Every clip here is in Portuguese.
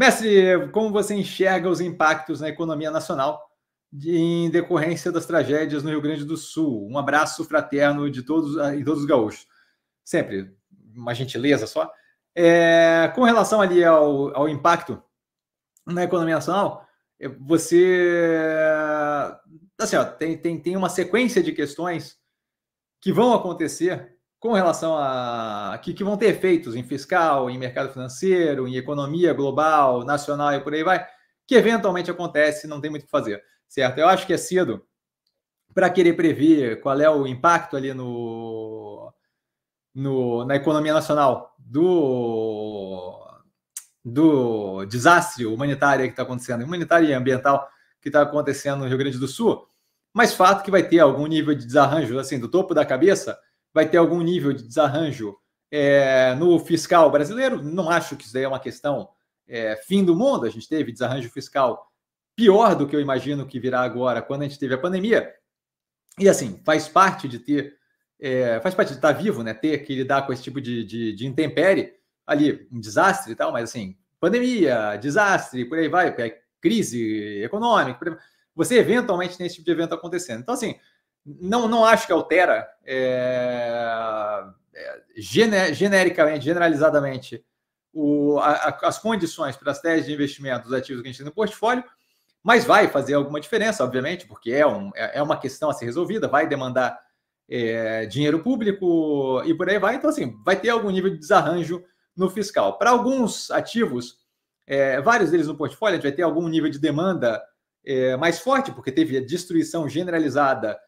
Mestre, como você enxerga os impactos na economia nacional de, em decorrência das tragédias no Rio Grande do Sul? Um abraço fraterno de todos, ah, e todos os gaúchos. Sempre uma gentileza só. É, com relação ali ao, ao impacto na economia nacional, é, você assim, ó, tem, tem, tem uma sequência de questões que vão acontecer com relação a que, que vão ter efeitos em fiscal, em mercado financeiro, em economia global, nacional e por aí vai, que eventualmente acontece, não tem muito o que fazer, certo? Eu acho que é cedo para querer prever qual é o impacto ali no, no na economia nacional do do desastre humanitário que está acontecendo, humanitário e ambiental que está acontecendo no Rio Grande do Sul, mas fato que vai ter algum nível de desarranjo assim do topo da cabeça vai ter algum nível de desarranjo é, no fiscal brasileiro. Não acho que isso daí é uma questão é, fim do mundo. A gente teve desarranjo fiscal pior do que eu imagino que virá agora quando a gente teve a pandemia. E assim, faz parte de ter, é, faz parte de estar tá vivo, né? Ter que lidar com esse tipo de, de, de intempérie ali, um desastre e tal, mas assim, pandemia, desastre, por aí vai, é crise econômica, você eventualmente tem esse tipo de evento acontecendo. Então, assim, não, não acho que altera é, é, genericamente, generalizadamente, o, a, a, as condições para as teses de investimento dos ativos que a gente tem no portfólio, mas vai fazer alguma diferença, obviamente, porque é, um, é, é uma questão a ser resolvida, vai demandar é, dinheiro público e por aí vai. Então, assim, vai ter algum nível de desarranjo no fiscal. Para alguns ativos, é, vários deles no portfólio, a gente vai ter algum nível de demanda é, mais forte, porque teve a destruição generalizada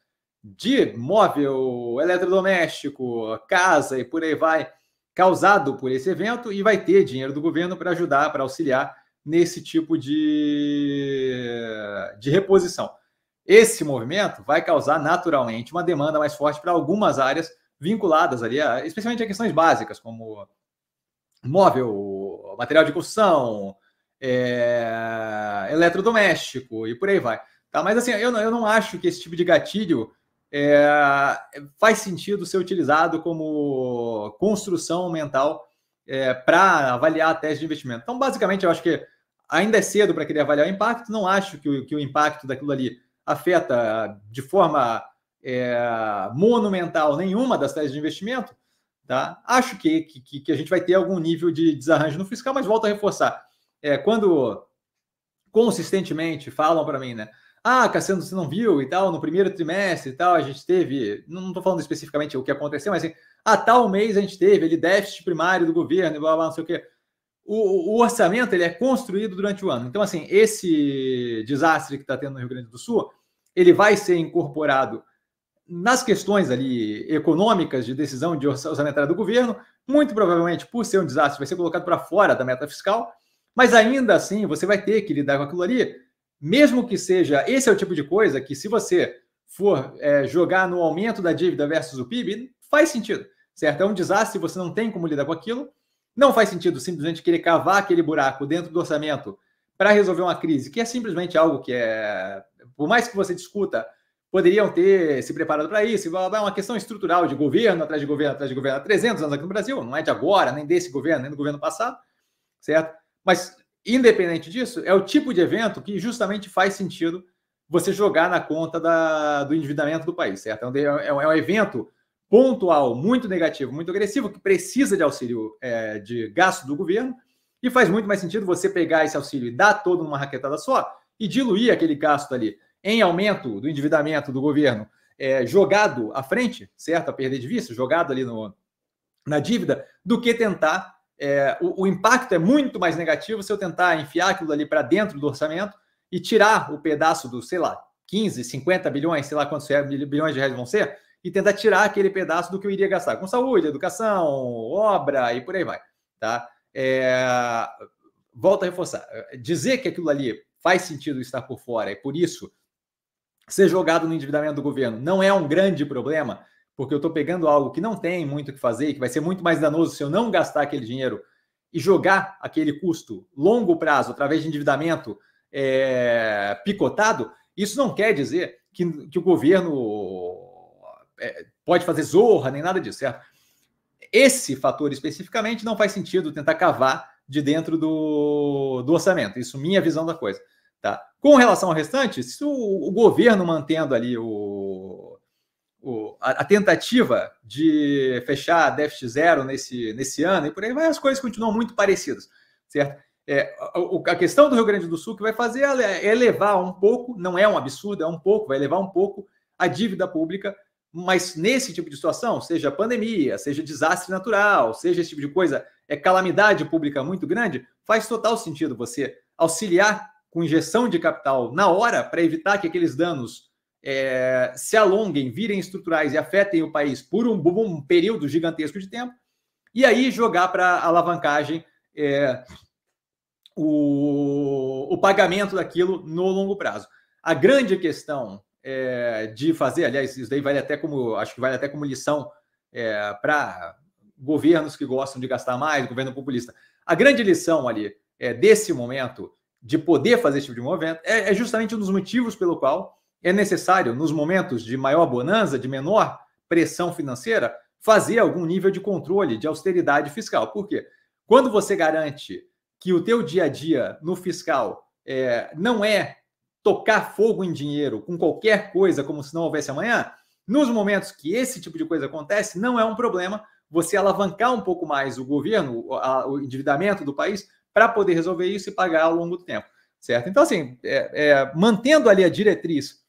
de móvel, eletrodoméstico, casa e por aí vai, causado por esse evento, e vai ter dinheiro do governo para ajudar, para auxiliar nesse tipo de, de reposição. Esse movimento vai causar naturalmente uma demanda mais forte para algumas áreas vinculadas ali, a, especialmente a questões básicas, como móvel, material de construção, é, eletrodoméstico e por aí vai. Tá? Mas assim, eu eu não acho que esse tipo de gatilho é, faz sentido ser utilizado como construção mental é, para avaliar a tese de investimento. Então, basicamente, eu acho que ainda é cedo para querer avaliar o impacto, não acho que o, que o impacto daquilo ali afeta de forma é, monumental nenhuma das teses de investimento, tá? Acho que, que, que, a gente vai ter algum nível de desarranjo no fiscal, mas volto a reforçar. É, quando consistentemente falam para mim, né? Ah, Cassiano, você não viu e tal, no primeiro trimestre e tal, a gente teve. Não estou falando especificamente o que aconteceu, mas assim, a ah, tal mês a gente teve ele déficit primário do governo, blá, blá, não sei o quê. O, o orçamento ele é construído durante o ano. Então, assim, esse desastre que está tendo no Rio Grande do Sul, ele vai ser incorporado nas questões ali econômicas de decisão de orçamentária do governo, muito provavelmente, por ser um desastre, vai ser colocado para fora da meta fiscal, mas ainda assim você vai ter que lidar com aquilo ali mesmo que seja. Esse é o tipo de coisa que, se você for é, jogar no aumento da dívida versus o PIB, faz sentido, certo? É um desastre, você não tem como lidar com aquilo. Não faz sentido simplesmente querer cavar aquele buraco dentro do orçamento para resolver uma crise, que é simplesmente algo que é. Por mais que você discuta, poderiam ter se preparado para isso. É uma questão estrutural de governo atrás de governo atrás de governo há 300 anos aqui no Brasil, não é de agora, nem desse governo, nem do governo passado, certo? Mas Independente disso, é o tipo de evento que justamente faz sentido você jogar na conta da, do endividamento do país, certo? É um, é, é um evento pontual, muito negativo, muito agressivo, que precisa de auxílio é, de gasto do governo, e faz muito mais sentido você pegar esse auxílio e dar todo numa raquetada só e diluir aquele gasto ali em aumento do endividamento do governo é, jogado à frente, certo? A perder de vista, jogado ali no, na dívida, do que tentar é, o, o, impacto é muito mais negativo se eu tentar enfiar aquilo ali para dentro do orçamento e tirar o pedaço do, sei lá, 15, 50 bilhões, sei lá quantos bilhões de reais vão ser, e tentar tirar aquele pedaço do que eu iria gastar com saúde, educação, obra e por aí vai. Tá? É, volto a reforçar. Dizer que aquilo ali faz sentido estar por fora e por isso ser jogado no endividamento do governo não é um grande problema, porque eu estou pegando algo que não tem muito o que fazer, que vai ser muito mais danoso se eu não gastar aquele dinheiro e jogar aquele custo longo prazo através de endividamento é, picotado, isso não quer dizer que, que o governo é, pode fazer zorra nem nada disso, certo? Esse fator especificamente não faz sentido tentar cavar de dentro do, do orçamento. Isso, minha visão da coisa. Tá? Com relação ao restante, se o, o governo mantendo ali o, o, a, a, tentativa de fechar déficit zero nesse, nesse ano e por aí vai, as coisas continuam muito parecidas, certo? É, a, questão do Rio Grande do Sul que vai fazer é, é elevar um pouco, não é um absurdo, é um pouco, vai elevar um pouco a dívida pública, mas nesse tipo de situação, seja pandemia, seja desastre natural, seja esse tipo de coisa, é calamidade pública muito grande, faz total sentido você auxiliar com injeção de capital na hora para evitar que aqueles danos é, se alonguem, virem estruturais e afetem o país por um, um período gigantesco de tempo, e aí jogar para alavancagem é, o, o, pagamento daquilo no longo prazo. A grande questão é, de fazer, aliás, isso daí vale até como acho que vale até como lição é, para governos que gostam de gastar mais, governo populista. A grande lição ali é, desse momento de poder fazer esse tipo de movimento é, é justamente um dos motivos pelo qual é necessário, nos momentos de maior bonança, de menor pressão financeira, fazer algum nível de controle, de austeridade fiscal. Por quê? Quando você garante que o teu dia a dia no fiscal é, não é tocar fogo em dinheiro com qualquer coisa como se não houvesse amanhã, nos momentos que esse tipo de coisa acontece, não é um problema você alavancar um pouco mais o governo, o endividamento do país, para poder resolver isso e pagar ao longo do tempo, certo? Então, assim, é, é, mantendo ali a diretriz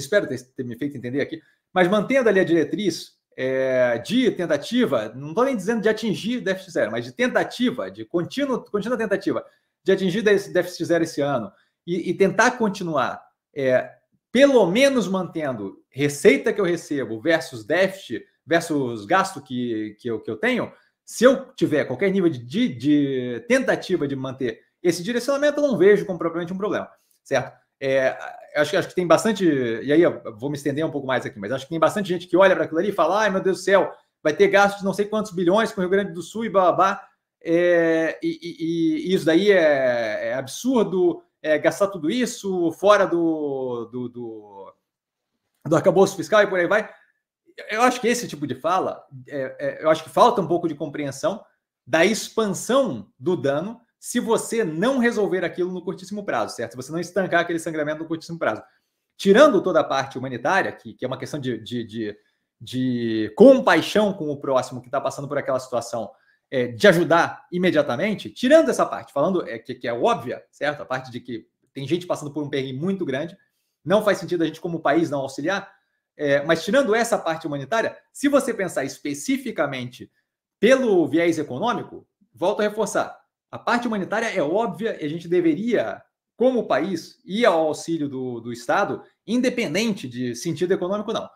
Espero ter, ter me feito entender aqui, mas mantendo ali a diretriz é, de tentativa, não estou nem dizendo de atingir déficit zero, mas de tentativa, de contínuo, contínua tentativa de atingir déficit zero esse ano e, e tentar continuar, é, pelo menos mantendo receita que eu recebo versus déficit, versus gasto que, que, eu, que eu tenho, se eu tiver qualquer nível de, de, de tentativa de manter esse direcionamento, eu não vejo como propriamente um problema, certo? É, acho, acho que tem bastante. E aí, eu vou me estender um pouco mais aqui, mas acho que tem bastante gente que olha para aquilo ali e fala: ai meu Deus do céu, vai ter gastos não sei quantos bilhões com o Rio Grande do Sul e babá. É, e, e, e, isso daí é, é absurdo é gastar tudo isso fora do, do, do, do arcabouço fiscal e por aí vai. Eu acho que esse tipo de fala, é, é, eu acho que falta um pouco de compreensão da expansão do dano se você não resolver aquilo no curtíssimo prazo, certo? Se você não estancar aquele sangramento no curtíssimo prazo. Tirando toda a parte humanitária, que, que é uma questão de, de, de, de compaixão com o próximo que está passando por aquela situação, é, de ajudar imediatamente, tirando essa parte, falando é, que, que é óbvia, certo? A parte de que tem gente passando por um perrengue muito grande, não faz sentido a gente, como país, não auxiliar. É, mas tirando essa parte humanitária, se você pensar especificamente pelo viés econômico, volto a reforçar, a parte humanitária é óbvia e a gente deveria, como país, ir ao auxílio do, do Estado, independente de sentido econômico, não.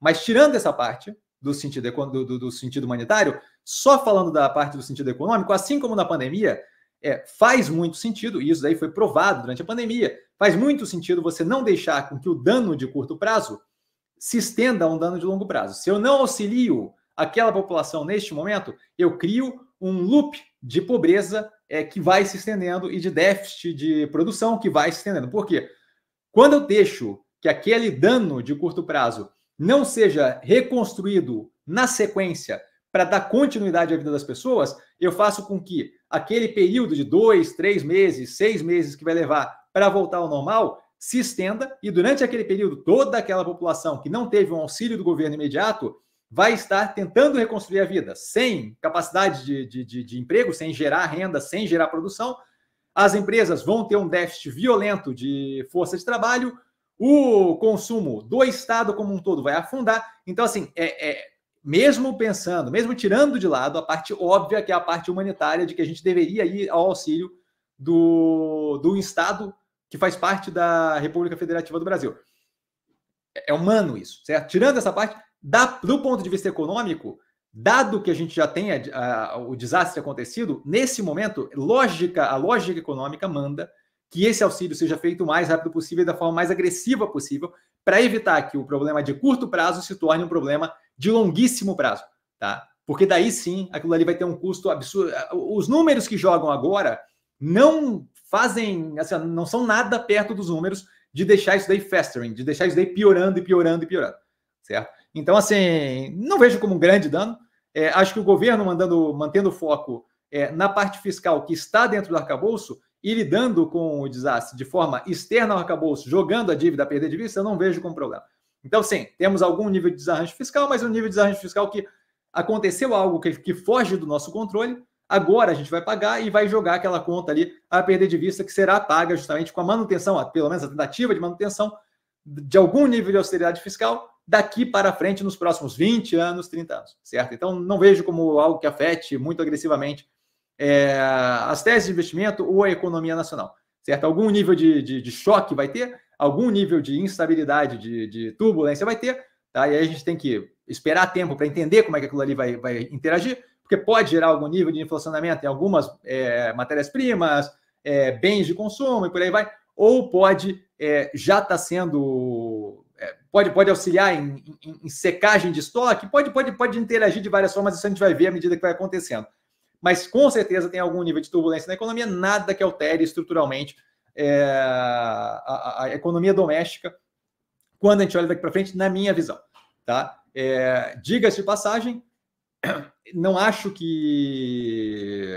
Mas tirando essa parte do sentido, do, do sentido humanitário, só falando da parte do sentido econômico, assim como na pandemia, é, faz muito sentido, e isso daí foi provado durante a pandemia, faz muito sentido você não deixar com que o dano de curto prazo se estenda a um dano de longo prazo. Se eu não auxilio aquela população neste momento, eu crio um loop de pobreza é, que vai se estendendo e de déficit de produção que vai se estendendo. Por quê? Quando eu deixo que aquele dano de curto prazo não seja reconstruído na sequência para dar continuidade à vida das pessoas, eu faço com que aquele período de dois, três meses, seis meses que vai levar para voltar ao normal se estenda e durante aquele período toda aquela população que não teve um auxílio do governo imediato vai estar tentando reconstruir a vida sem capacidade de, de, de, de emprego, sem gerar renda, sem gerar produção. As empresas vão ter um déficit violento de força de trabalho, o consumo do Estado como um todo vai afundar. Então, assim, é, é, mesmo pensando, mesmo tirando de lado a parte óbvia, que é a parte humanitária, de que a gente deveria ir ao auxílio do, do Estado que faz parte da República Federativa do Brasil. É, é humano isso, certo? Tirando essa parte, do ponto de vista econômico, dado que a gente já tem a, o desastre acontecido, nesse momento, lógica, a lógica econômica manda que esse auxílio seja feito o mais rápido possível e da forma mais agressiva possível, para evitar que o problema de curto prazo se torne um problema de longuíssimo prazo, tá? Porque daí sim, aquilo ali vai ter um custo absurdo. Os números que jogam agora não fazem, assim, não são nada perto dos números de deixar isso daí festering, de deixar isso daí piorando e piorando e piorando certo? Então, assim, não vejo como um grande dano. É, acho que o governo mandando, mantendo foco é, na parte fiscal que está dentro do arcabouço e lidando com o desastre de forma externa ao arcabouço, jogando a dívida a perder de vista, eu não vejo como problema. Então, sim, temos algum nível de desarranjo fiscal, mas um nível de desarranjo fiscal que aconteceu algo que, que foge do nosso controle, agora a gente vai pagar e vai jogar aquela conta ali a perder de vista, que será paga justamente com a manutenção, pelo menos a tentativa de manutenção de algum nível de austeridade fiscal daqui para frente nos próximos 20 anos, 30 anos, certo? Então, não vejo como algo que afete muito agressivamente é, as teses de investimento ou a economia nacional, certo? Algum nível de, de, de choque vai ter, algum nível de instabilidade, de, de, turbulência vai ter, tá? E aí a gente tem que esperar tempo para entender como é que aquilo ali vai, vai, interagir, porque pode gerar algum nível de inflacionamento em algumas é, matérias-primas, é, bens de consumo e por aí vai, ou pode é, já estar tá sendo pode, pode auxiliar em, em, em, secagem de estoque, pode, pode, pode interagir de várias formas, isso a gente vai ver à medida que vai acontecendo. Mas com certeza tem algum nível de turbulência na economia, nada que altere estruturalmente é, a, a, economia doméstica quando a gente olha daqui para frente, na minha visão. Tá? É, Diga-se de passagem, não acho que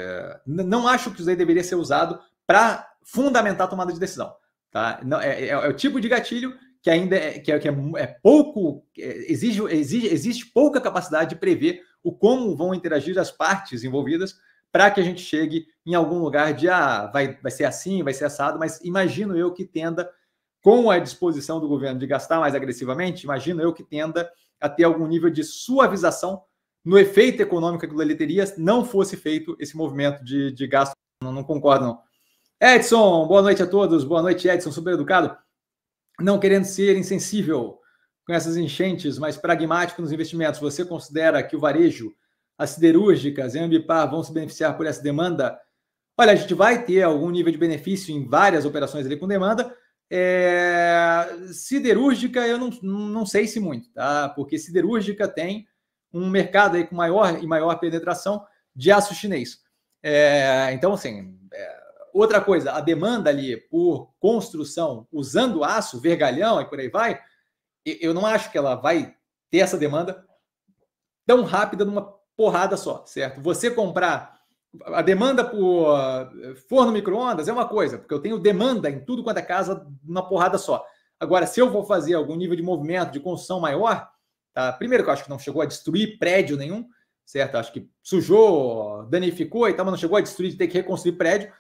não acho que isso aí deveria ser usado para fundamentar a tomada de decisão. Tá? Não, é, é, é o tipo de gatilho que ainda é, que é, que é, é pouco, é, exige, exige, existe pouca capacidade de prever o como vão interagir as partes envolvidas para que a gente chegue em algum lugar de ah, vai, vai ser assim, vai ser assado, mas imagino eu que tenda, com a disposição do governo de gastar mais agressivamente, imagino eu que tenda a ter algum nível de suavização no efeito econômico que ele teria não fosse feito esse movimento de, de gasto. Não, não concordo, não. Edson, boa noite a todos. Boa noite, Edson, super educado não querendo ser insensível com essas enchentes, mas pragmático nos investimentos, você considera que o varejo, as siderúrgicas e a Ambipar vão se beneficiar por essa demanda? Olha, a gente vai ter algum nível de benefício em várias operações ali com demanda. É... Siderúrgica, eu não, não sei se muito, tá? Porque siderúrgica tem um mercado aí com maior e maior penetração de aço chinês. É... Então, assim, é... Outra coisa, a demanda ali por construção usando aço, vergalhão e por aí vai, eu não acho que ela vai ter essa demanda tão rápida numa porrada só, certo? Você comprar a demanda por eh, forno micro-ondas é uma coisa, porque eu tenho demanda em tudo quanto é casa numa porrada só. Agora, se eu vou fazer algum nível de movimento de construção maior, tá? primeiro que eu acho que não chegou a destruir prédio nenhum, certo? Acho que sujou, danificou e tal, mas não chegou a destruir, de ter que reconstruir prédio.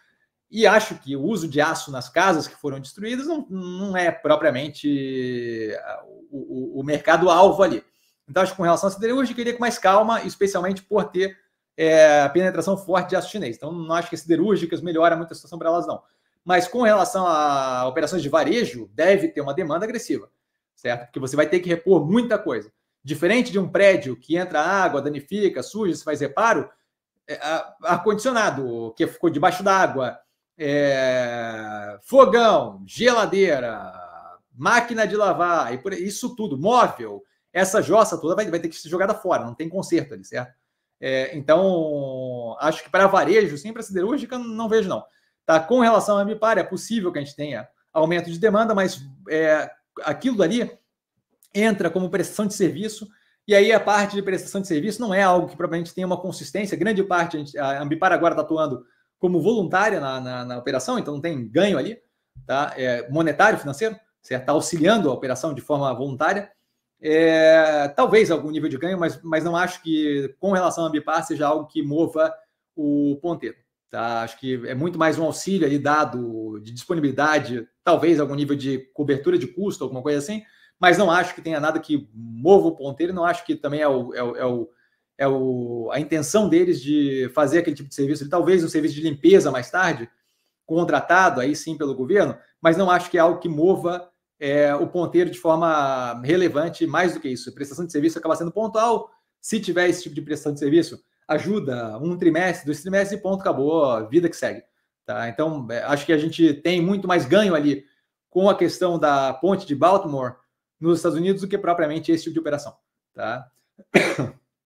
E acho que o uso de aço nas casas que foram destruídas não, não é propriamente ah, o, o, o mercado-alvo ali. Então, acho que com relação à siderúrgica, iria com mais calma, especialmente por ter é, penetração forte de aço chinês. Então, não acho que as siderúrgicas melhora muito a situação para elas, não. Mas com relação a operações de varejo, deve ter uma demanda agressiva, certo? Porque você vai ter que repor muita coisa. Diferente de um prédio que entra água, danifica, suja, se faz reparo, é, ar-condicionado, que ficou debaixo d'água, é, fogão, geladeira, máquina de lavar, e por, isso tudo, móvel, essa jossa toda vai, vai ter que ser jogada fora, não tem conserto ali, certo? É, então, acho que para varejo, sim, para siderúrgica, não vejo não. Tá, com relação à Ambipar, é possível que a gente tenha aumento de demanda, mas é, aquilo ali entra como prestação de serviço, e aí a parte de prestação de serviço não é algo que provavelmente tenha uma consistência. Grande parte, a, gente, a Ambipar agora está atuando como voluntária na, na, na operação, então não tem ganho ali, tá? É, monetário, financeiro, você está auxiliando a operação de forma voluntária. É, talvez algum nível de ganho, mas, mas não acho que com relação à Bipar, seja algo que mova o ponteiro. Tá? Acho que é muito mais um auxílio ali dado de disponibilidade, talvez algum nível de cobertura de custo, alguma coisa assim, mas não acho que tenha nada que mova o ponteiro, não acho que também é o, é o, é o é o, a intenção deles de fazer aquele tipo de serviço, talvez um serviço de limpeza mais tarde, contratado aí sim pelo governo, mas não acho que é algo que mova é, o ponteiro de forma relevante, mais do que isso. Prestação de serviço acaba sendo pontual. Se tiver esse tipo de prestação de serviço, ajuda um trimestre, dois trimestres e ponto, acabou, vida que segue. Tá? Então, é, acho que a gente tem muito mais ganho ali com a questão da ponte de Baltimore nos Estados Unidos do que propriamente esse tipo de operação. Tá?